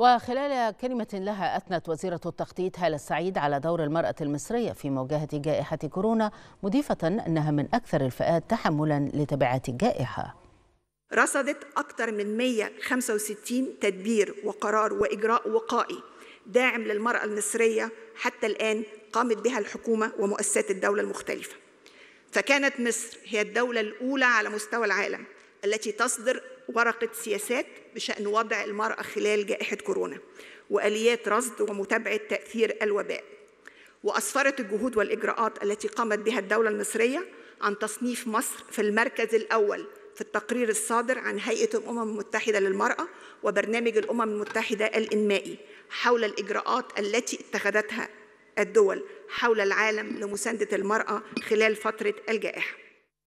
وخلال كلمة لها أثنت وزيرة التخطيط هالة السعيد على دور المرأة المصرية في مواجهة جائحة كورونا مضيفة أنها من أكثر الفئات تحملا لتبعات الجائحة رصدت أكثر من 165 تدبير وقرار وإجراء وقائي داعم للمرأة المصرية حتى الآن قامت بها الحكومة ومؤسسات الدولة المختلفة فكانت مصر هي الدولة الأولى على مستوى العالم التي تصدر ورقة سياسات بشأن وضع المرأة خلال جائحة كورونا وآليات رصد ومتابعة تأثير الوباء وأسفرت الجهود والإجراءات التي قامت بها الدولة المصرية عن تصنيف مصر في المركز الأول في التقرير الصادر عن هيئة الأمم المتحدة للمرأة وبرنامج الأمم المتحدة الإنمائي حول الإجراءات التي اتخذتها الدول حول العالم لمساندة المرأة خلال فترة الجائحة